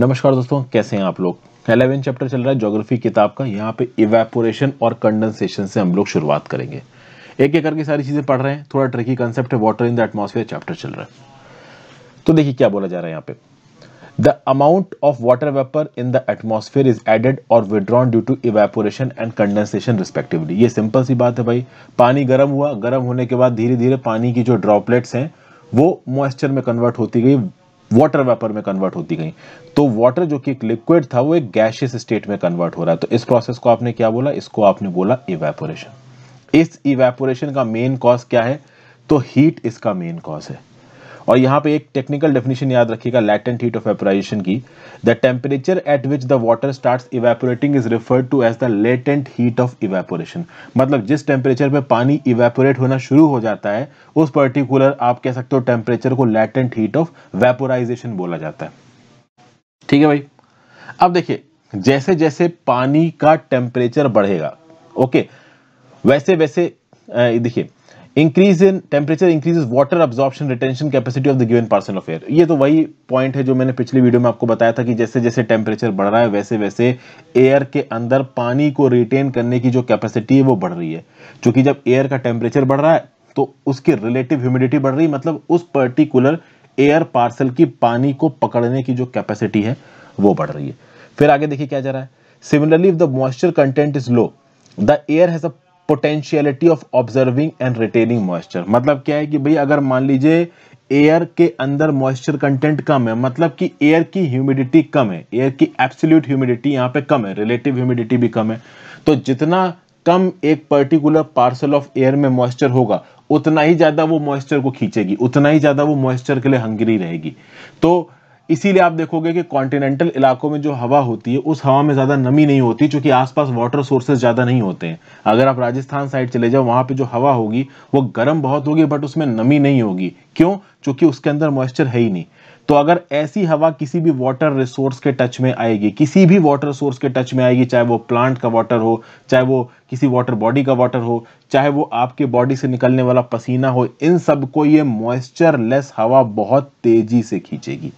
नमस्कार दोस्तों कैसे हैं आप लोग एलेवन चैप्टर चल रहा है ज्योग्राफी किताब का यहाँ पे इवेपोरेशन और कंडेंसेशन से हम लोग शुरुआत करेंगे एक एक करके सारी चीज़ें पढ़ रहे हैं थोड़ा ट्रिकी कंसेप्ट है water in the atmosphere chapter चल रहा है तो देखिए क्या बोला जा रहा है यहाँ पे the amount of water vapour in the atmosphere is added और withdrawn due to evaporation and condensation respectively ये सिंपल सी बात है भाई पानी गर्म हुआ गर्म होने के बाद धीरे धीरे पानी की जो ड्रॉपलेट्स हैं वो मॉइस्चर में कन्वर्ट होती गई वाटर वेपर में कन्वर्ट होती गई तो वाटर जो कि एक लिक्विड था वो एक गैशियस स्टेट में कन्वर्ट हो रहा है तो इस प्रोसेस को आपने क्या बोला इसको आपने बोला इवेपोरेशन इस इवेपोरेशन का मेन कॉज क्या है तो हीट इसका मेन कॉज है और यहाँ पे एक टेक्निकल डेफिनेशन याद रखिएगा लैटेंट हीट ऑफ वेपराइजेशन की the temperature at which the water start evaporating is referred to as the latent heat of evaporation मतलब जिस टेम्परेचर पे पानी इवेपोरेट होना शुरू हो जाता है उस पर्टिकुलर आप कह सकते हो टेम्परेचर को लैटेंट हीट ऑफ वेपोराइजेशन बोला जाता है ठीक है भाई अब देखिए जैसे जैसे पानी का टेम्परेचर बढ़ेगा ओके वैसे वैसे देखिए increase in temperature increase water absorption retention capacity of the given parcel of air ये तो वही पॉइंट है जो मैंने पिछली वीडियो में आपको बताया था कि जैसे जैसे टेम्परेचर बढ़ रहा है वैसे वैसे एयर के अंदर पानी को रिटेन करने की जो कैपेसिटी है वो बढ़ रही है क्योंकि जब एयर का टेम्परेचर बढ़ रहा है तो उसकी रिलेटिव ह्यूमिडिटी बढ़ रही है मतलब उस पर्टिकुलर एयर पार्सल की पानी को पकड़ने की जो कैपेसिटी है वो बढ़ रही है फिर आगे देखिए क्या जा रहा है similarly if the moisture content is low the air has a potentiality of observing and retaining moisture मतलब क्या है कि भाई अगर मान लीजिए एयर के अंदर मॉइस्चर कंटेंट कम है मतलब कि एयर की ह्यूमिडिटी कम है एयर की एब्सोल्यूट ह्यूमिडिटी यहाँ पे कम है रिलेटिव ह्यूमिडिटी भी कम है तो जितना कम एक पर्टिकुलर पार्सल ऑफ एयर में मॉइस्चर होगा उतना ही ज़्यादा वो मॉइस्चर को खींचेगी उतना ही ज़्यादा वो मॉइस्चर के लिए हंगरी रहेगी तो इसीलिए आप देखोगे कि कॉन्टिनेंटल इलाकों में जो हवा होती है उस हवा में ज़्यादा नमी नहीं होती क्योंकि आसपास वाटर सोर्सेज ज़्यादा नहीं होते हैं अगर आप राजस्थान साइड चले जाओ वहाँ पे जो हवा होगी वो गर्म बहुत होगी बट उसमें नमी नहीं होगी क्यों क्योंकि उसके अंदर मॉइस्चर है ही नहीं तो अगर ऐसी हवा किसी भी वाटर रिसोर्स के टच में आएगी किसी भी वाटर सोर्स के टच में आएगी चाहे वो प्लांट का वाटर हो चाहे वो किसी वाटर बॉडी का वाटर हो चाहे वो आपके बॉडी से निकलने वाला पसीना हो इन सब को ये मॉइस्चर हवा बहुत तेजी से खींचेगी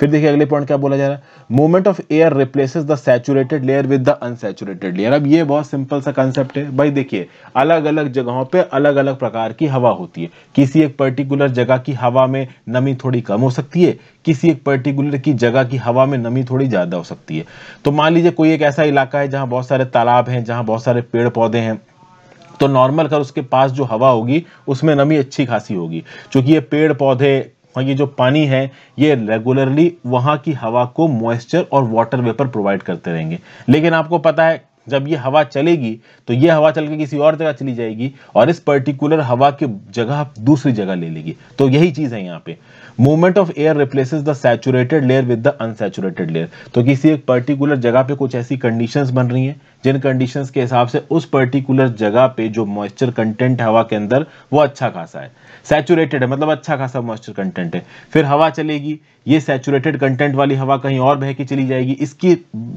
फिर देखिए अगले पॉइंट क्या बोला जा रहा है movement of air replaces the saturated layer with the unsaturated layer अब ये बहुत सिंपल सा कंसेप्ट है भाई देखिए अलग अलग जगहों पे अलग अलग प्रकार की हवा होती है किसी एक पर्टिकुलर जगह की हवा में नमी थोड़ी कम हो सकती है किसी एक पर्टिकुलर की जगह की हवा में नमी थोड़ी ज़्यादा हो सकती है तो मान लीजिए कोई एक ऐसा इलाका है जहां बहुत सारे तालाब हैं जहाँ बहुत सारे पेड़ पौधे हैं तो नॉर्मल कर उसके पास जो हवा होगी उसमें नमी अच्छी खासी होगी क्योंकि ये पेड़ पौधे और हाँ, ये जो पानी है ये रेगुलरली वहाँ की हवा को मॉइस्चर और वाटर वेपर प्रोवाइड करते रहेंगे लेकिन आपको पता है जब ये हवा चलेगी तो ये हवा चल के किसी और जगह चली जाएगी और इस पर्टिकुलर हवा की जगह दूसरी जगह ले लेगी तो यही चीज है यहाँ पे movement of air replaces the saturated layer with the unsaturated layer तो किसी एक पर्टिकुलर जगह पे कुछ ऐसी कंडीशंस बन रही हैं जिन कंडीशंस के हिसाब से उस पर्टिकुलर जगह पे जो मॉइस्चर कंटेंट हवा के अंदर वो अच्छा खासा है सैचुरेटेड है मतलब अच्छा खासा मॉइस्चर कंटेंट है फिर हवा चलेगी ये सैचुरेटेड कंटेंट वाली हवा कहीं और बह के चली जाएगी इसकी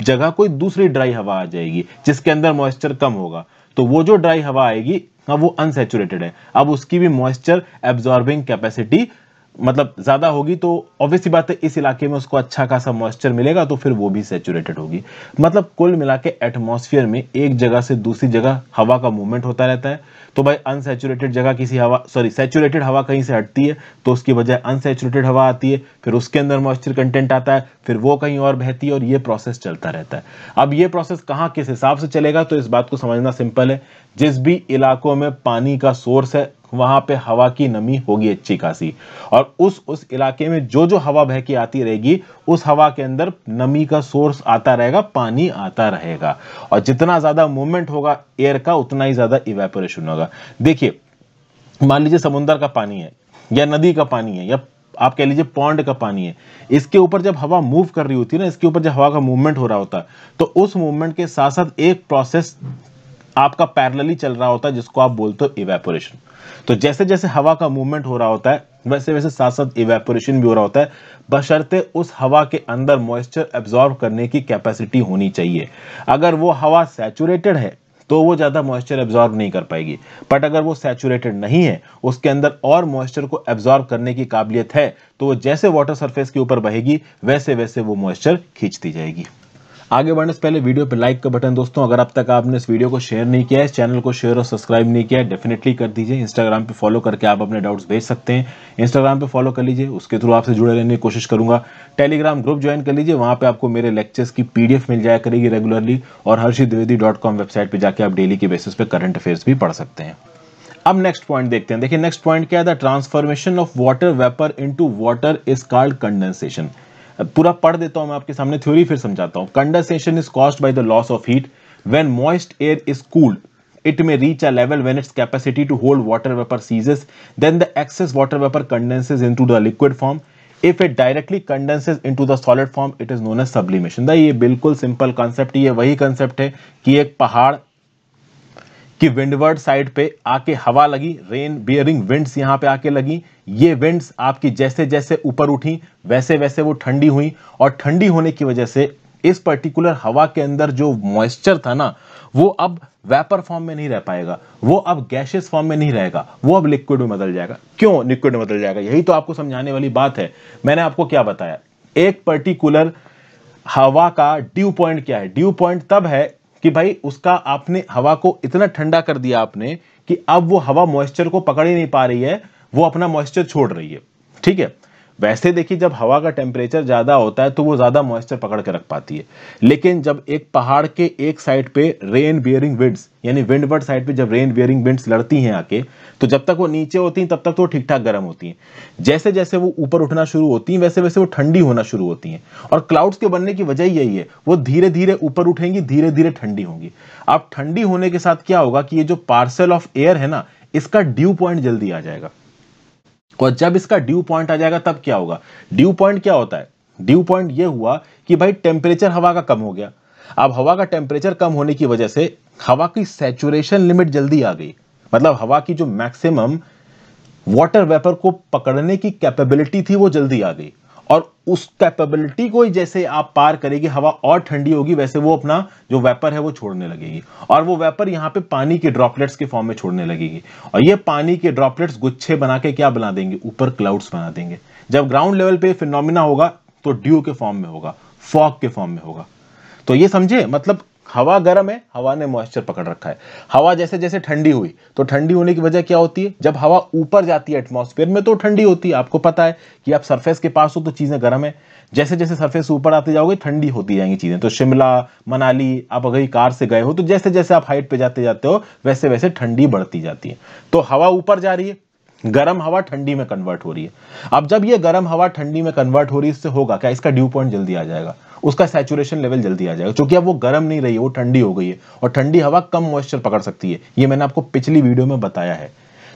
जगह कोई दूसरी ड्राई हवा आ जाएगी जिसके अंदर मॉइस्चर कम होगा तो वो जो ड्राई हवा आएगी अब वो अनसेचुरेटेड है अब उसकी भी मॉइस्चर एब्जॉर्बिंग कैपेसिटी मतलब ज़्यादा होगी तो ऑब्वियसली बात है इस इलाके में उसको अच्छा खासा मॉइस्चर मिलेगा तो फिर वो भी सेचुरेटेड होगी मतलब कुल मिला के एटमोसफियर में एक जगह से दूसरी जगह हवा का मूवमेंट होता रहता है तो भाई अनसेचुरेटेड जगह किसी हवा सॉरी सेचुरेटेड हवा कहीं से हटती है तो उसकी बजाय अनसेचुरेटेड हवा आती है फिर उसके अंदर मॉइस्चर कंटेंट आता है फिर वो कहीं और बहती है और ये प्रोसेस चलता रहता है अब ये प्रोसेस कहाँ किस हिसाब से चलेगा तो इस बात को समझना सिंपल है जिस भी इलाकों में पानी का सोर्स है वहां पे हवा की नमी होगी अच्छी खासी और उस उस इलाके में जो जो हवा बह के आती रहेगी उस हवा के अंदर नमी का सोर्स आता रहेगा पानी आता रहेगा और जितना ज्यादा मूवमेंट होगा एयर का उतना ही ज्यादा इवेपोरेशन होगा देखिए मान लीजिए समुन्द्र का पानी है या नदी का पानी है या आप कह लीजिए पॉन्ड का पानी है इसके ऊपर जब हवा मूव कर रही होती है ना इसके ऊपर जब हवा का मूवमेंट हो रहा होता है तो उस मूवमेंट के साथ साथ एक प्रोसेस आपका पैरेलली चल रहा होता है जिसको आप बोलते हो इवेपोरेशन तो जैसे जैसे हवा का मूवमेंट हो रहा होता है वैसे वैसे साथ साथ इवेपोरेशन भी हो रहा होता है बशर्ते उस हवा के अंदर मॉइस्चर एब्जॉर्ब करने की कैपेसिटी होनी चाहिए अगर वो हवा सेचुरेटेड है तो वो ज़्यादा मॉइस्चर एब्जॉर्ब नहीं कर पाएगी बट अगर वो सैचुरेटेड नहीं है उसके अंदर और मॉइस्चर को एब्जॉर्ब करने की काबिलियत है तो वो जैसे वाटर सरफेस के ऊपर बहेगी वैसे वैसे वो मॉइस्चर खींचती जाएगी आगे बढ़ने से पहले वीडियो पे लाइक का बटन दोस्तों अगर अब तक आपने इस वीडियो को शेयर नहीं किया है इस चैनल को शेयर और सब्सक्राइब नहीं किया डेफिनेटली कर दीजिए इंस्टाग्राम पर फॉलो करके आप अपने डाउट्स भेज सकते हैं इंस्टाग्राम पे फॉलो कर लीजिए उसके थ्रू आपसे जुड़े रहने की कोशिश करूंगा टेलीग्राम ग्रुप ज्वाइन कर लीजिए वहां पर आपको मेरे लेक्चर्स की पीडीएफ मिल जाया करेगी रेगुलरली और हर्षी द्विवेदी वेबसाइट पर जाकर आप डेली के बेसिस पे करंट अफेयर्स भी पढ़ सकते हैं अब नेक्स्ट पॉइंट देखते हैं देखिए नेक्स्ट पॉइंट क्या है transformation of water vapour into water is called condensation पूरा पढ़ देता हूं मैं आपके सामने थ्योरी फिर समझाता हूं condensation is caused by the loss of heat when moist air is cooled it may reach a level when its capacity to hold water vapour ceases then the excess water vapour condenses into the liquid form if it directly condenses into the solid form it is known as sublimation the ये बिल्कुल simple concept ये वही concept है कि एक पहाड़ कि windward side पे आके हवा लगी रेन बियरिंग विंड्स यहां पे आके लगी ये विंड्स आपकी जैसे जैसे ऊपर उठी वैसे वैसे वो ठंडी हुई और ठंडी होने की वजह से इस पर्टिकुलर हवा के अंदर जो मॉइस्चर था ना वो अब वेपर फॉर्म में नहीं रह पाएगा वो अब गैसेस फॉर्म में नहीं रहेगा वो अब लिक्विड में बदल जाएगा क्यों लिक्विड में बदल जाएगा यही तो आपको समझाने वाली बात है मैंने आपको क्या बताया एक पर्टिकुलर हवा का ड्यू पॉइंट क्या है ड्यू पॉइंट तब है कि भाई उसका आपने हवा को इतना ठंडा कर दिया आपने कि अब वो हवा मॉइस्चर को पकड़ ही नहीं पा रही है वो अपना मॉइस्चर छोड़ रही है ठीक है वैसे देखिए जब हवा का टेम्परेचर ज़्यादा होता है तो वो ज़्यादा मॉइस्चर पकड़ के रख पाती है लेकिन जब एक पहाड़ के एक साइड पे रेन बियरिंग विंड्स यानी विंडवर्ड साइड पे जब रेन बियरिंग विंड्स लड़ती हैं आके तो जब तक वो नीचे होती हैं तब तक तो ठीक ठाक गर्म होती हैं जैसे जैसे वो ऊपर उठना शुरू होती हैं वैसे वैसे वो ठंडी होना शुरू होती हैं और क्लाउड्स के बनने की वजह यही है वो धीरे धीरे ऊपर उठेंगी धीरे धीरे ठंडी होंगी अब ठंडी होने के साथ क्या होगा कि ये जो पार्सल ऑफ एयर है ना इसका ड्यू पॉइंट जल्दी आ जाएगा और जब इसका ड्यू पॉइंट आ जाएगा तब क्या होगा ड्यू पॉइंट क्या होता है ड्यू पॉइंट ये हुआ कि भाई टेम्परेचर हवा का कम हो गया अब हवा का टेम्परेचर कम होने की वजह से हवा की सेचुरेशन लिमिट जल्दी आ गई मतलब हवा की जो मैक्सिमम वाटर वेपर को पकड़ने की कैपेबिलिटी थी वो जल्दी आ गई और उस कैपेबिलिटी को जैसे आप पार करेगी हवा और ठंडी होगी वैसे वो अपना जो वेपर है वो छोड़ने लगेगी और वो वेपर यहां पे पानी के ड्रॉपलेट्स के फॉर्म में छोड़ने लगेगी और ये पानी के ड्रॉपलेट्स गुच्छे बना के क्या बना देंगे ऊपर क्लाउड्स बना देंगे जब ग्राउंड लेवल पे फिनोमिना होगा तो ड्यू के फॉर्म में होगा फॉग के फॉर्म में होगा तो ये समझे मतलब हवा गर्म है हवा ने मॉइस्चर पकड़ रखा है हवा जैसे जैसे ठंडी हुई तो ठंडी होने की वजह क्या होती है जब हवा ऊपर जाती है एटमोस्फेयर में तो ठंडी होती है आपको पता है कि आप सरफेस के पास हो तो चीज़ें गर्म है जैसे जैसे सरफेस ऊपर आते जाओगे ठंडी होती जाएंगी चीज़ें तो शिमला मनाली आप अगर कार से गए हो तो जैसे जैसे आप हाइट पर जाते जाते हो वैसे वैसे ठंडी बढ़ती जाती है तो हवा ऊपर जा रही है गर्म हवा ठंडी में कन्वर्ट हो रही है अब जब ये गर्म हवा ठंडी में कन्वर्ट हो रही है इससे होगा क्या इसका ड्यू पॉइंट जल्दी आ जाएगा उसका सैचुरेशन लेवल जल्दी आ जाएगा क्योंकि अब वो गर्म नहीं रही है वो ठंडी हो गई है और ठंडी हवा कम मॉइस्चर पकड़ सकती है ये मैंने आपको पिछली वीडियो में बताया है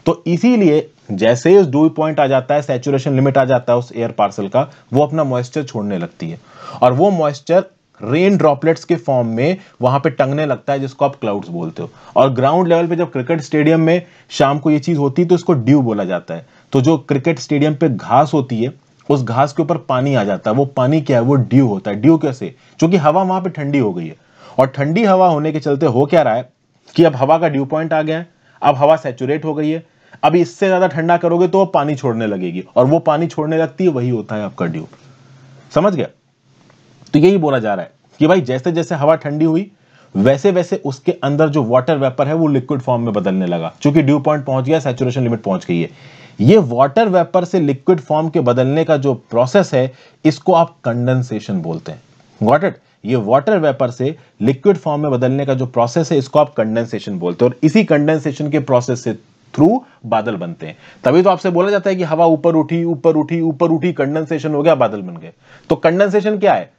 तो इसीलिए जैसे ही उस ड्यू पॉइंट आ जाता है सेचुरेशन लिमिट आ जाता है उस एयर पार्सल का वो अपना मॉइस्चर छोड़ने लगती है और वो मॉइस्चर रेन ड्रॉपलेट्स के फॉर्म में वहां पे टंगने लगता है जिसको आप क्लाउड्स बोलते हो और ग्राउंड लेवल पे जब क्रिकेट स्टेडियम में शाम को ये चीज होती है तो इसको ड्यू बोला जाता है तो जो क्रिकेट स्टेडियम पे घास होती है उस घास के ऊपर पानी आ जाता है वो पानी क्या है वो ड्यू होता है ड्यू कैसे क्योंकि हवा वहां पर ठंडी हो गई है और ठंडी हवा होने के चलते हो क्या रहा है कि अब हवा का ड्यू पॉइंट आ गया है अब हवा सेचुरेट हो गई है अब इससे ज्यादा ठंडा करोगे तो वो पानी छोड़ने लगेगी और वो पानी छोड़ने लगती है वही होता है आपका ड्यू समझ गया तो यही बोला जा रहा है कि भाई जैसे जैसे हवा ठंडी हुई वैसे वैसे उसके अंदर जो वाटर वेपर है वो लिक्विड फॉर्म में बदलने लगा क्योंकि ड्यू पॉइंट पहुंच गया सैचुरेशन लिमिट पहुंच गई है ये वाटर वेपर से लिक्विड फॉर्म के बदलने का जो प्रोसेस है इसको आप कंडेंसेशन बोलते हैं वॉट इट ये वाटर वेपर से लिक्विड फॉर्म में बदलने का जो प्रोसेस है इसको आप कंडेंसेशन बोलते हैं और इसी कंडेंसेशन के प्रोसेस से थ्रू बादल बनते हैं तभी तो आपसे बोला जाता है कि हवा ऊपर उठी ऊपर उठी ऊपर उठी कंडेंसेशन हो गया बादल बन गए तो कंडेंसेशन क्या है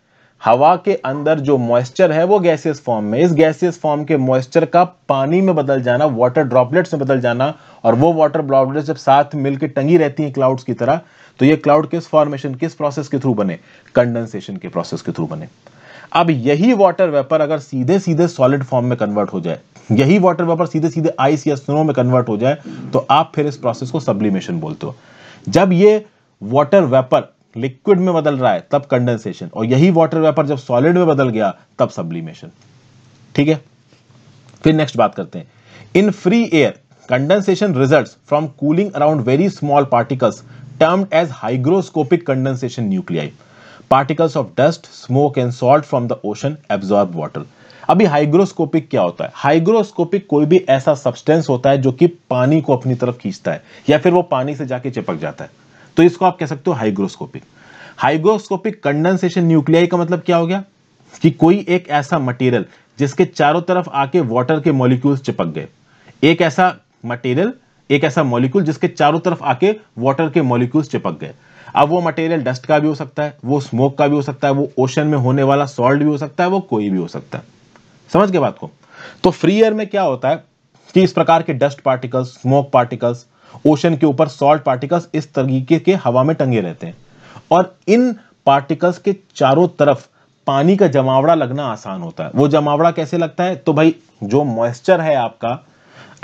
हवा के अंदर जो मॉइस्चर है वो गैसियस फॉर्म में इस गैसियस फॉर्म के मॉइस्चर का पानी में बदल जाना वाटर ड्रॉपलेट्स में बदल जाना और वो वाटर ड्रॉपलेट्स जब साथ मिलकर टंगी रहती हैं क्लाउड्स की तरह तो ये क्लाउड किस फॉर्मेशन किस प्रोसेस के थ्रू बने कंडेंसेशन के प्रोसेस के थ्रू बने अब यही वाटर वेपर अगर सीधे सीधे सॉलिड फॉर्म में कन्वर्ट हो जाए यही वाटर वेपर सीधे सीधे आइस या स्नो में कन्वर्ट हो जाए तो आप फिर इस प्रोसेस को सब्लिमेशन बोलते हो जब ये वाटर वेपर लिक्विड में बदल रहा है तब कंडेंसेशन और यही वाटर वेपर जब सॉलिड में बदल गया तब सब्लिमेशन ठीक है फिर नेक्स्ट बात करते हैं in free air condensation result from cooling around very small particles termed as hygroscopic condensation nuclei particles of dust smoke and salt from the ocean absorb water अभी हाइग्रोस्कोपिक क्या होता है हाइग्रोस्कोपिक कोई भी ऐसा सब्सटेंस होता है जो कि पानी को अपनी तरफ खींचता है या फिर वो पानी से जाके चिपक जाता है तो इसको आप कह सकते हो हाइग्रोस्कोपिक हाइग्रोस्कोपिक कंडेंसेशन न्यूक्लियाई का मतलब क्या हो गया कि कोई एक ऐसा मटेरियल जिसके चारों तरफ आके वाटर के मॉलिक्यूल्स चिपक गए एक ऐसा मटेरियल एक ऐसा मॉलिक्यूल जिसके चारों तरफ आके वाटर के मॉलिक्यूल्स चिपक गए अब वो मटेरियल डस्ट का भी हो सकता है वो स्मोक का भी हो सकता है वो ओशन में होने वाला सॉल्ट भी हो सकता है वो कोई भी हो सकता है समझ गए बात को तो फ्री एयर में क्या होता है कि इस प्रकार के dust particles smoke particles ocean के ऊपर सॉल्ट पार्टिकल्स इस तरीके के हवा में टंगे रहते हैं और इन पार्टिकल्स के चारों तरफ पानी का जमावड़ा लगना आसान होता है वो जमावड़ा कैसे लगता है तो भाई जो मॉइस्चर है आपका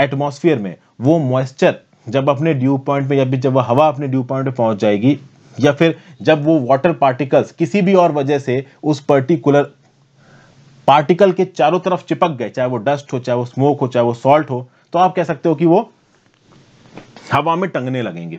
एटमोस्फियर में वो मॉइस्चर जब अपने ड्यू पॉइंट में या फिर जब हवा अपने ड्यू पॉइंट पर पहुंच जाएगी या फिर जब वो वाटर पार्टिकल्स किसी भी और वजह से उस पर्टिकुलर पार्टिकल के चारों तरफ चिपक गए चाहे वो डस्ट हो चाहे वो स्मोक हो चाहे वो सॉल्ट हो तो आप कह सकते हो कि वो हवा में टंगने लगेंगे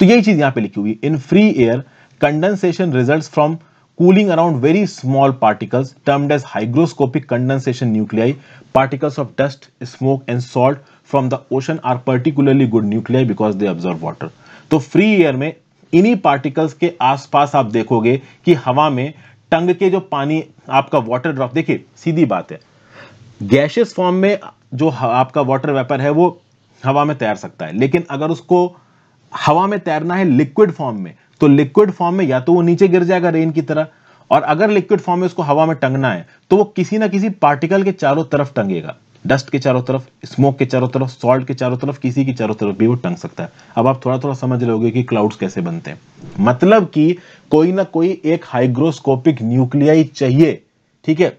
तो यही चीज यहां पे लिखी हुई in free air condensation results from cooling around very small particles termed as hygroscopic condensation nuclei particles of dust smoke and salt from the ocean are particularly good nuclei because they observe water तो free air में इन्हीं particles के आसपास आप देखोगे कि हवा में टंग के जो पानी आपका वाटर ड्रॉप देखिए सीधी बात है गैशियस फॉर्म में जो आपका वाटर वेपर है वो हवा में तैर सकता है लेकिन अगर उसको हवा में तैरना है लिक्विड फॉर्म में तो लिक्विड फॉर्म में या तो वो नीचे गिर जाएगा रेन की तरह और अगर लिक्विड फॉर्म में उसको हवा में टंगना है तो वो किसी ना किसी पार्टिकल के चारों तरफ टंगेगा डस्ट के चारों तरफ स्मोक के चारों तरफ सॉल्ट के चारों तरफ किसी के चारों तरफ भी वो टंग सकता है अब आप थोड़ा थोड़ा समझ लोगे कि क्लाउड्स कैसे बनते हैं मतलब कि कोई ना कोई एक हाइग्रोस्कोपिक न्यूक्लियाई चाहिए ठीक है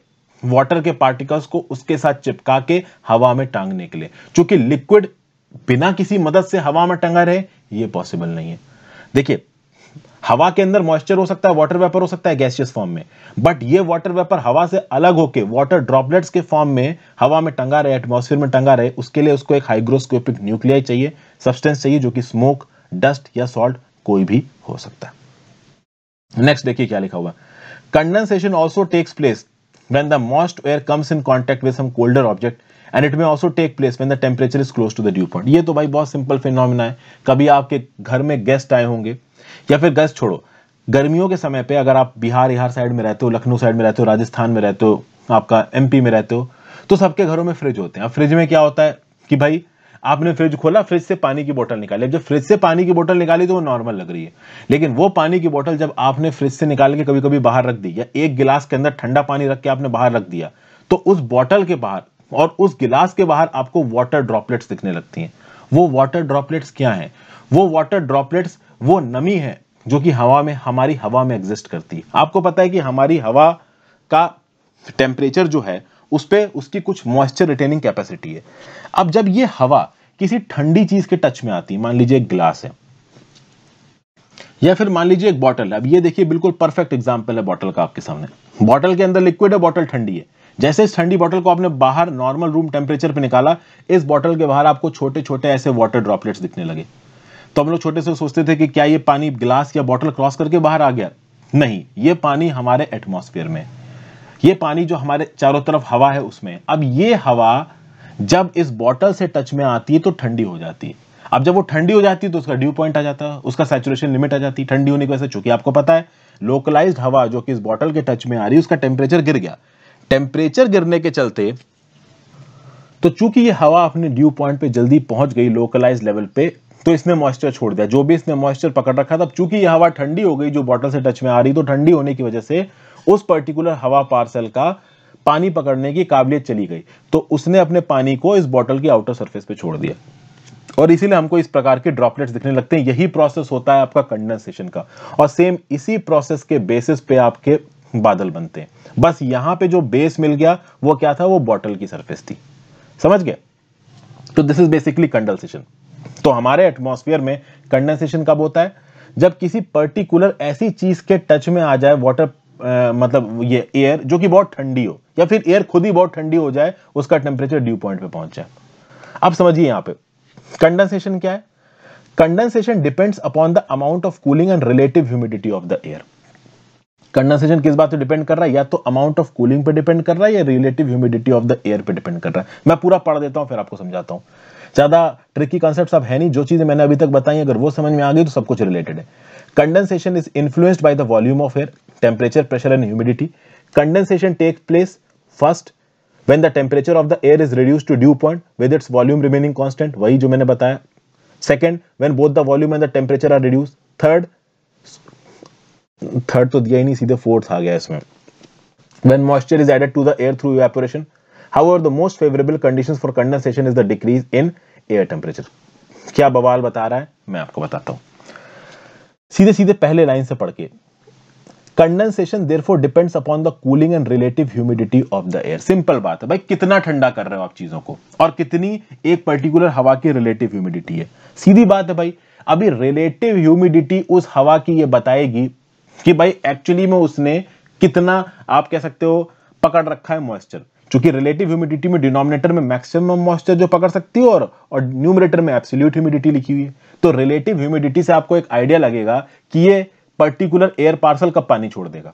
वाटर के पार्टिकल्स को उसके साथ चिपका के हवा में टांगने के लिए चूंकि लिक्विड बिना किसी मदद से हवा में टंगा रहे ये पॉसिबल नहीं है देखिए हवा के अंदर मॉइस्चर हो सकता है वाटर वेपर हो सकता है गैसियस फॉर्म में बट ये वाटर वेपर हवा से अलग होके वाटर ड्रॉपलेट्स के फॉर्म में हवा में टंगा रहे एटमोसफियर में टंगा रहे उसके लिए उसको एक हाइग्रोस्कोपिक न्यूक्लियाई चाहिए सब्सटेंस चाहिए जो कि स्मोक डस्ट या सॉल्ट कोई भी हो सकता है नेक्स्ट देखिए क्या लिखा हुआ condensation also takes place when the moist air comes in contact with some colder object and it may also take place when the temperature is close to the dew point ये तो भाई बहुत simple phenomena है कभी आपके घर में guest आए होंगे या फिर गेस्ट छोड़ो गर्मियों के समय पे अगर आप बिहार बिहार साइड में रहते हो लखनऊ साइड में रहते हो राजस्थान में रहते हो आपका एमपी में रहते हो तो सबके घरों में फ्रिज होते हैं अब फ्रिज में क्या होता है कि भाई आपने फ्रिज खोला फ्रिज से पानी की बोतल निकाली जब फ्रिज से पानी की बोतल निकाली तो वो नॉर्मल लग रही है लेकिन वो पानी की बोतल जब आपने फ्रिज से निकाल के कभी कभी बाहर रख दी या एक गिलास के अंदर ठंडा पानी रख के आपने बाहर रख दिया तो उस बॉटल के बाहर और उस गिलास के बाहर आपको वाटर ड्रॉपलेट्स दिखने लगती हैं वो वाटर ड्रॉपलेट्स क्या हैं वो वाटर ड्रॉपलेट्स वो नमी है जो कि हवा में हमारी हवा में एग्जिस्ट करती है आपको पता है कि हमारी हवा का टेम्परेचर जो है उस पर उसकी कुछ मॉइस्चर रिटेनिंग कैपेसिटी है अब जब ये हवा किसी ठंडी चीज के टच में आती है मान लीजिए एक ग्लास है या फिर मान लीजिए एक बॉटल है अब ये देखिए बिल्कुल परफेक्ट एग्जाम्पल है बॉटल का आपके सामने बॉटल के अंदर लिक्विड है बॉटल ठंडी है जैसे इस ठंडी बॉटल को आपने बाहर नॉर्मल रूम टेम्परेचर पे निकाला इस बॉटल के बाहर आपको छोटे छोटे ऐसे वाटर ड्रॉपलेट्स दिखने लगे तो हम लोग छोटे से सोचते थे कि क्या ये पानी ग्लास या बॉटल क्रॉस करके बाहर आ गया नहीं ये पानी हमारे एटमोस्फेयर में है ये पानी जो हमारे चारों तरफ हवा है उसमें अब ये हवा जब इस बॉटल से टच में आती है तो ठंडी हो जाती है अब जब वो ठंडी हो जाती है तो उसका ड्यू पॉइंट आ जाता है उसका सैचुरेशन लिमिट आ जाती है ठंडी होने की वजह से चूंकि आपको पता है लोकलाइज्ड हवा जो कि इस बॉटल के टच में आ रही है उसका टेम्परेचर गिर गया टेम्परेचर गिरने के चलते तो चूंकि ये हवा अपने ड्यू पॉइंट पे जल्दी पहुंच गई लोकलाइज लेवल पे तो इसने मॉइस्चर छोड़ दिया जो भी इसने मॉइस्चर पकड़ रखा था चूंकि यह हवा ठंडी हो गई जो बॉटल से टच में आ रही तो ठंडी होने की वजह से उस पर्टिकुलर हवा पार्सल का पानी पकड़ने की काबिलियत चली गई तो उसने अपने पानी को इस बॉटल की आउटर सरफेस पे छोड़ दिया और इसीलिए हमको इस प्रकार के ड्रॉपलेट्स दिखने लगते हैं यही प्रोसेस होता है आपका कंडेंसेशन का और सेम इसी प्रोसेस के बेसिस पे आपके बादल बनते हैं बस यहां पे जो बेस मिल गया वो क्या था वो बॉटल की सरफेस थी समझ गए तो दिस इज बेसिकली कंडेंसेशन तो हमारे एटमोस्फियर में कंडेंसेशन कब होता है जब किसी पर्टिकुलर ऐसी चीज के टच में आ जाए वाटर आ, मतलब ये एयर जो कि बहुत ठंडी हो या फिर एयर खुद ही बहुत ठंडी हो जाए उसका टेम्परेचर ड्यू पॉइंट पे पहुंच जाए आप समझिए यहां पे कंडेंसेशन क्या है condensation depends upon the amount of cooling and relative humidity of the air condensation किस बात पे डिपेंड कर रहा है या तो अमाउंट ऑफ कूलिंग पे डिपेंड कर रहा है या relative humidity of the air पे डिपेंड कर रहा है मैं पूरा पढ़ देता हूं फिर आपको समझाता हूं ज्यादा ट्रिकी कॉन्सेप्ट सब है नहीं जो चीजें मैंने अभी तक बताई अगर वो समझ में आ गई तो सब कुछ रिलेटेड है condensation is influenced by the volume of air temperature, pressure and humidity. Condensation takes place first when the temperature of the air is reduced to dew point with its volume remaining constant, वही जो मैंने बताया. Second, when both the volume and the temperature are reduced. Third, third तो दिया ही नहीं सीधे fourth आ गया इसमें when moisture is added to the air through evaporation however the most favorable conditions for condensation is the decrease in air temperature क्या बवाल बता रहा है मैं आपको बताता हूं सीधे सीधे पहले लाइन से पढ़ के condensation therefore depends upon the cooling and relative humidity of the air simple बात है भाई कितना ठंडा कर रहे हो आप चीजों को और कितनी एक पर्टिकुलर हवा की रिलेटिव ह्यूमिडिटी है सीधी बात है भाई अभी रिलेटिव ह्यूमिडिटी उस हवा की ये बताएगी कि भाई एक्चुअली में उसने कितना आप कह सकते हो पकड़ रखा है मॉइस्चर क्योंकि रिलेटिव ह्यूमिडिटी में डिनोमिनेटर में मैक्सिमम मॉइस्चर जो पकड़ सकती है और और न्यूमिनेटर में एब्सोल्यूट ह्यूमिडिटी लिखी हुई है तो रिलेटिव ह्यूमिडिटी से आपको एक आइडिया लगेगा कि ये पर्टिकुलर एयर पार्सल कब पानी छोड़ देगा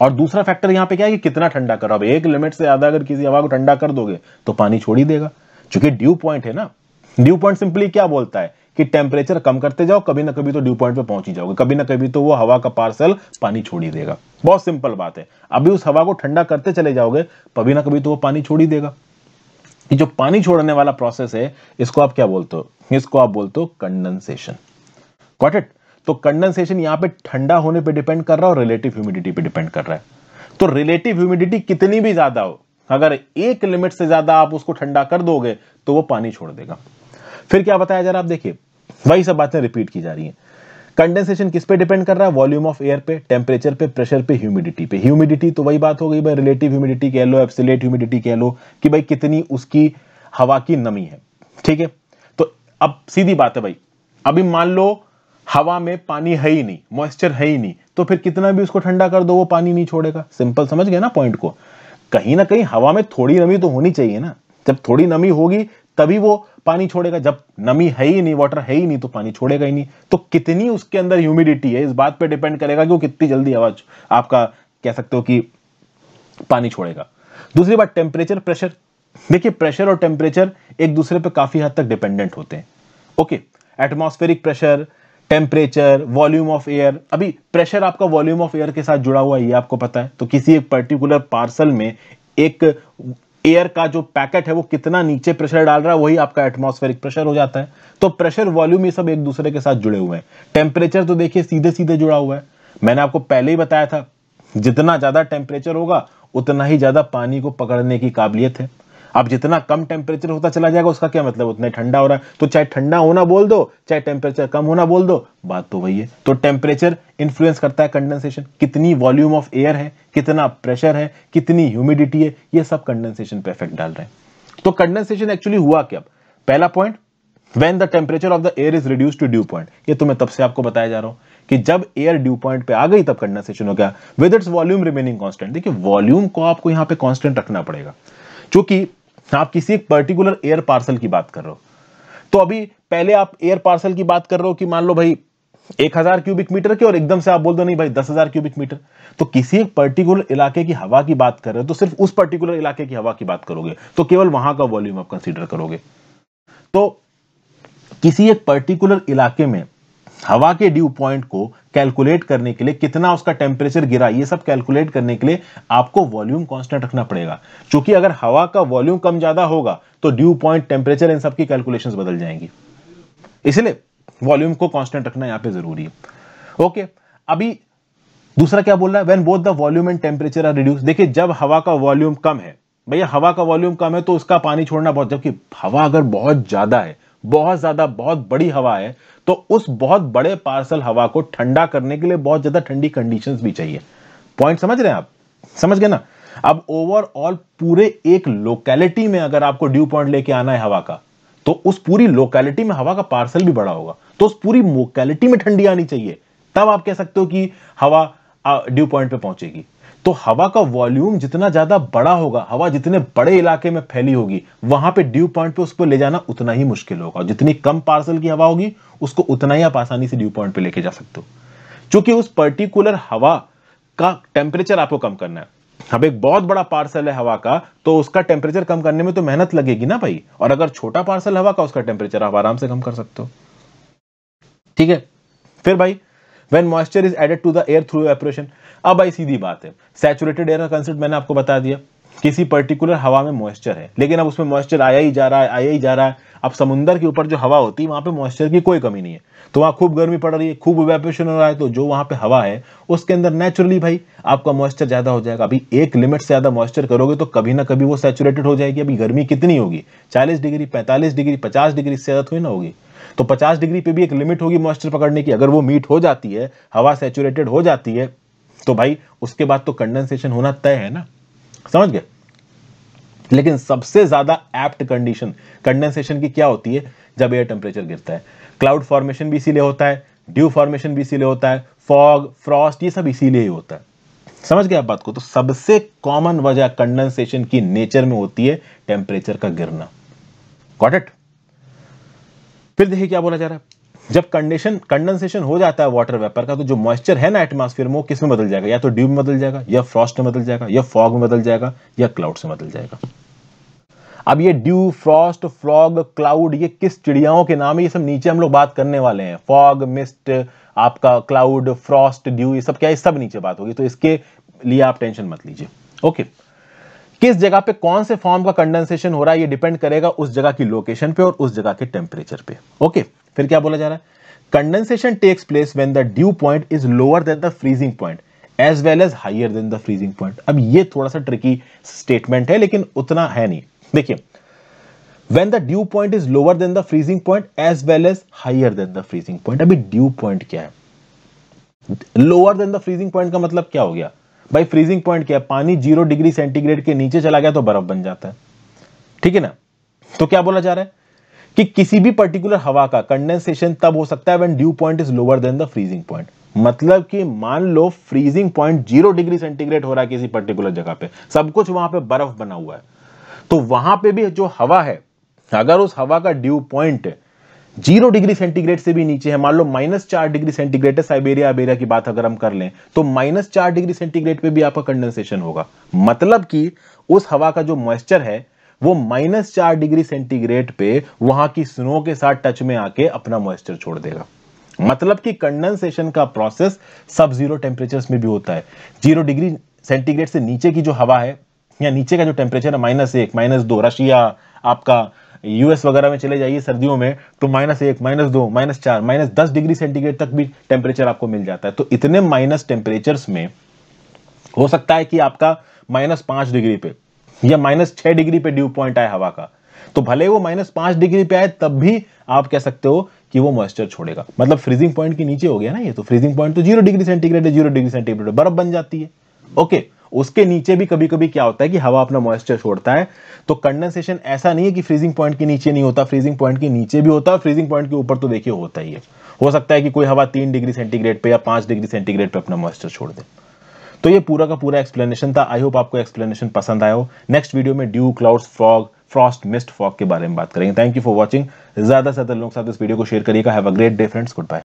और दूसरा फैक्टर यहां पे क्या है कि कितना ठंडा करो अब एक लिमिट से ज्यादा अगर किसी हवा को ठंडा कर दोगे तो पानी छोड़ ही देगा क्योंकि ड्यू पॉइंट है ना ड्यू पॉइंट सिंपली क्या बोलता है कि टेम्परेचर कम करते जाओ कभी ना कभी तो ड्यू पॉइंट पे पहुंच ही जाओगे कभी ना कभी तो वो हवा का पार्सल पानी छोड़ ही देगा बहुत सिंपल बात है अभी उस हवा को ठंडा करते चले जाओगे कभी ना कभी तो वो पानी छोड़ ही देगा ये जो पानी छोड़ने वाला प्रोसेस है इसको आप क्या बोलते हो इसको आप बोलते हो कंडेंसेशन गॉट इट तो कंडेंसेशन यहां पे ठंडा होने पे डिपेंड कर रहा है और रिलेटिव ह्यूमिडिटी पे डिपेंड कर रहा है तो रिलेटिव ह्यूमिडिटी कितनी भी ज्यादा हो अगर एक लिमिट से ज्यादा आप उसको ठंडा कर दोगे तो वो पानी छोड़ देगा फिर क्या बताया जा रहा है आप देखिए वही सब बातें रिपीट की जा रही है कंडेंसेशन किस पे डिपेंड कर रहा है वॉल्यूम ऑफ एयर पे टेम्परेचर पे प्रेशर पे ह्यूमिडिटी पे ह्यूमिडिटी तो वही बात हो गई भाई रिलेटिव ह्यूमिडिटी कह लो एप्सिलेट ह्यूमिडिटी कह लो कि भाई कितनी उसकी हवा की नमी है ठीक है तो अब सीधी बात है भाई अभी मान लो हवा में पानी है ही नहीं मॉइस्चर है ही नहीं तो फिर कितना भी उसको ठंडा कर दो वो पानी नहीं छोड़ेगा सिंपल समझ गए ना पॉइंट को कहीं ना कहीं हवा में थोड़ी नमी तो होनी चाहिए ना जब थोड़ी नमी होगी तभी वो पानी छोड़ेगा जब नमी है ही नहीं वाटर है ही नहीं तो पानी छोड़ेगा ही नहीं तो कितनी उसके अंदर ह्यूमिडिटी है इस बात पे डिपेंड करेगा कि वो कितनी जल्दी हवा आपका कह सकते हो कि पानी छोड़ेगा दूसरी बात टेम्परेचर प्रेशर देखिए प्रेशर और टेम्परेचर एक दूसरे पर काफी हद तक डिपेंडेंट होते हैं okay atmospheric pressure temperature volume of air अभी प्रेशर आपका वॉल्यूम ऑफ एयर के साथ जुड़ा हुआ है ये आपको पता है तो किसी एक पर्टिकुलर पार्सल में एक एयर का जो पैकेट है वो कितना नीचे प्रेशर डाल रहा है वही आपका एटमॉस्फेरिक प्रेशर हो जाता है तो प्रेशर वॉल्यूम ये सब एक दूसरे के साथ जुड़े हुए हैं टेम्परेचर तो देखिए सीधे सीधे जुड़ा हुआ है मैंने आपको पहले ही बताया था जितना ज़्यादा टेम्परेचर होगा उतना ही ज़्यादा पानी को पकड़ने की काबिलियत है अब जितना कम टेम्परेचर होता चला जाएगा उसका क्या मतलब उतना ठंडा हो रहा है तो चाहे ठंडा होना बोल दो चाहे टेम्परेचर कम होना बोल दो बात तो वही है तो टेम्परेचर इन्फ्लुएंस करता है कंडेंसेशन कितनी वॉल्यूम ऑफ एयर है कितना प्रेशर है कितनी ह्यूमिडिटी है ये सब कंडेंसेशन पे इफेक्ट डाल रहे हैं तो कंडेंसेशन एक्चुअली हुआ क्या पहला point when the temperature of the air is reduce to dew point ये तो मैं तब से आपको बताया जा रहा हूं कि जब एयर ड्यू पॉइंट पे आ गई तब कंडेंसेशन हो गया with its volume remaining constant देखिए वॉल्यूम को आपको यहां पे कांस्टेंट रखना पड़ेगा क्योंकि आप किसी एक पर्टिकुलर एयर पार्सल की बात कर रहे हो तो अभी पहले आप एयर पार्सल की बात कर रहे हो कि मान लो भाई एक हजार क्यूबिक मीटर के और एकदम से आप बोल दो नहीं भाई दस हजार क्यूबिक मीटर तो किसी एक पर्टिकुलर इलाके की हवा की बात कर रहे हो तो सिर्फ उस पर्टिकुलर इलाके की हवा की बात करोगे तो केवल वहां का वॉल्यूम आप कंसिडर करोगे तो किसी एक पर्टिकुलर इलाके में हवा के ड्यू पॉइंट को कैलकुलेट करने के लिए कितना उसका टेम्परेचर गिरा ये सब कैलकुलेट करने के लिए आपको वॉल्यूम कांस्टेंट रखना पड़ेगा क्योंकि अगर हवा का वॉल्यूम कम ज्यादा होगा तो ड्यू पॉइंट टेम्परेचर इन सबकी कैलकुलेशन कैलकुलेशंस बदल जाएंगी इसलिए वॉल्यूम को कांस्टेंट रखना यहां पर जरूरी है ओके अभी दूसरा क्या बोल रहा है when both the volume and temperature are reduce देखिए जब हवा का वॉल्यूम कम है भैया हवा का वॉल्यूम कम है तो उसका पानी छोड़ना बहुत जबकि हवा अगर बहुत ज्यादा है बहुत ज्यादा बहुत बड़ी हवा है तो उस बहुत बड़े पार्सल हवा को ठंडा करने के लिए बहुत ज्यादा ठंडी कंडीशन भी चाहिए पॉइंट समझ रहे हैं आप समझ गए ना अब ओवरऑल पूरे एक लोकेलिटी में अगर आपको ड्यू पॉइंट लेके आना है हवा का तो उस पूरी लोकेलिटी में हवा का पार्सल भी बड़ा होगा तो उस पूरी लोकेलिटी में ठंडी आनी चाहिए तब आप कह सकते हो कि हवा ड्यू पॉइंट पे पहुंचेगी तो हवा का वॉल्यूम जितना ज्यादा बड़ा होगा हवा जितने बड़े इलाके में फैली होगी वहां पे ड्यू पॉइंट पे उसको ले जाना उतना ही मुश्किल होगा जितनी कम पार्सल की हवा होगी उसको उतना ही आप आसानी से ड्यू पॉइंट पे लेके जा सकते हो क्योंकि उस पर्टिकुलर हवा का टेम्परेचर आपको कम करना है अब एक बहुत बड़ा पार्सल है हवा का तो उसका टेम्परेचर कम करने में तो मेहनत लगेगी ना भाई और अगर छोटा पार्सल हवा का उसका टेम्परेचर आप आराम से कम कर सकते हो ठीक है फिर भाई when moisture is added to the air through evaporation अब भाई सीधी बात है सैचुरेटेड एयर का कंसेप्ट मैंने आपको बता दिया किसी पर्टिकुलर हवा में मॉइस्चर है लेकिन अब उसमें मॉइस्चर आया ही जा रहा है आया ही जा रहा है अब समुंदर के ऊपर जो हवा होती है वहां पे मॉइस्चर की कोई कमी नहीं है तो वहां खूब गर्मी पड़ रही है खूब वेपेशन हो रहा है तो जो वहां पे हवा है उसके अंदर नेचुरली भाई आपका मॉइस्चर ज़्यादा हो जाएगा अभी एक लिमिट से ज़्यादा मॉइस्चर करोगे तो कभी ना कभी वो सेचुरेटेड हो जाएगी अभी गर्मी कितनी होगी चालीस डिग्री पैंतालीस डिग्री पचास डिग्री से ज़्यादा थोड़ी ना होगी तो पचास डिग्री पे भी एक लिमिट होगी मॉइस्चर पकड़ने की अगर वो मीट हो जाती है हवा सेचुरेटेड हो जाती है तो भाई उसके बाद तो कंडेंसेशन होना तय है ना समझ गए लेकिन सबसे ज्यादा एप्ट कंडीशन कंडेंसेशन की क्या होती है जब एयर टेम्परेचर गिरता है क्लाउड फॉर्मेशन भी इसीलिए होता है ड्यू फॉर्मेशन भी इसीलिए होता है फॉग फ्रॉस्ट ये सब इसीलिए ही होता है समझ गए आप बात को तो सबसे कॉमन वजह कंडेंसेशन की नेचर में होती है टेम्परेचर का गिरना गॉट इट फिर देखिए क्या बोला जा रहा है जब कंडेशन कंडेंसेशन हो जाता है वाटर वेपर का तो जो मॉइस्चर है ना एटमॉस्फेयर में वो किस में बदल जाएगा या तो ड्यूब में बदल जाएगा या फ्रॉस्ट में बदल जाएगा या फॉग में बदल जाएगा या क्लाउड से बदल जाएगा अब ये ड्यू फ्रॉस्ट फ्रॉग क्लाउड ये किस चिड़ियाओं के नाम है ये सब नीचे हम लोग बात करने वाले हैं फॉग मिस्ट आपका क्लाउड फ्रॉस्ट ड्यू ये सब क्या है सब नीचे बात होगी तो इसके लिए आप टेंशन मत लीजिए ओके किस जगह पे कौन से फॉर्म का कंडेंसेशन हो रहा है ये डिपेंड करेगा उस जगह की लोकेशन पे और उस जगह के टेम्परेचर पे ओके okay. फिर क्या बोला जा रहा है condensation takes place when the dew point is lower than the freezing point as well as higher than the freezing point अब ये थोड़ा सा ट्रिकी स्टेटमेंट है लेकिन उतना है नहीं देखिए when the dew point is lower than the freezing point as well as higher than the freezing point अभी ड्यू पॉइंट क्या है lower than the freezing point का मतलब क्या हो गया भाई फ्रीजिंग पॉइंट क्या है पानी जीरो डिग्री सेंटीग्रेड के नीचे चला गया तो बर्फ बन जाता है ठीक है ना तो क्या बोला जा रहा है कि किसी भी पर्टिकुलर हवा का कंडेंसेशन तब हो सकता है when dew point is lower than the freezing point मतलब कि मान लो freezing point zero degree centigrade हो रहा है किसी पर्टिकुलर जगह पे सब कुछ वहां पे बर्फ बना हुआ है तो वहां पे भी जो हवा है अगर उस हवा का dew point zero degree centigrade से भी नीचे है मान लो माइनस चार डिग्री सेंटीग्रेड है साइबेरिया अबेरिया की बात अगर हम कर लें तो माइनस चार डिग्री सेंटीग्रेड पे भी आपका कंडेंसेशन होगा मतलब कि उस हवा का जो मॉइस्चर है वो माइनस चार डिग्री सेंटीग्रेड पे वहां की स्नो के साथ टच में आके अपना मॉइस्चर छोड़ देगा मतलब कि कंडेंसेशन का प्रोसेस सब जीरो टेम्परेचर में भी होता है जीरो डिग्री सेंटीग्रेड से नीचे की जो हवा है या नीचे का जो टेम्परेचर है माइनस एक माइनस दो रशिया आपका यूएस वगैरह में चले जाइए सर्दियों में तो माइनस एक माइनस दो माइनस चार माइनस दस डिग्री सेंटीग्रेड तक भी टेम्परेचर आपको मिल जाता है तो इतने माइनस टेम्परेचर में हो सकता है कि आपका माइनस पांच डिग्री पे या माइनस छह डिग्री पे ड्यू पॉइंट आए हवा का तो भले वो माइनस पांच डिग्री पे आए तब भी आप कह सकते हो कि वो मॉइस्चर छोड़ेगा मतलब फ्रीजिंग पॉइंट के नीचे हो गया ना ये तो फ्रीजिंग पॉइंट तो जीरो डिग्री सेंटीग्रेड है जीरो डिग्री सेंटीग्रेड बर्फ बन जाती है ओके उसके नीचे भी कभी कभी क्या होता है कि हवा अपना मॉइस्चर छोड़ता है तो कंडेंसेशन ऐसा नहीं है कि फ्रीजिंग पॉइंट के नीचे नहीं होता फ्रीजिंग पॉइंट के नीचे भी होता है फ्रीजिंग पॉइंट के ऊपर तो देखिए होता ही है हो सकता है कि कोई हवा तीन डिग्री सेंटीग्रेड पे या पांच डिग्री सेंटीग्रेड पे अपना मॉइस्चर छोड़ दे तो ये पूरा का पूरा एक्सप्लेनेशन था आई होप आपको एक्सप्लेनेशन पसंद आया हो नेक्स्ट वीडियो में dew clouds fog frost mist fog के बारे में बात करेंगे थैंक यू फॉर वॉचिंग ज्यादा से ज्यादा लोग साथ इस वीडियो को शेयर करिएगा have a great day friends good bye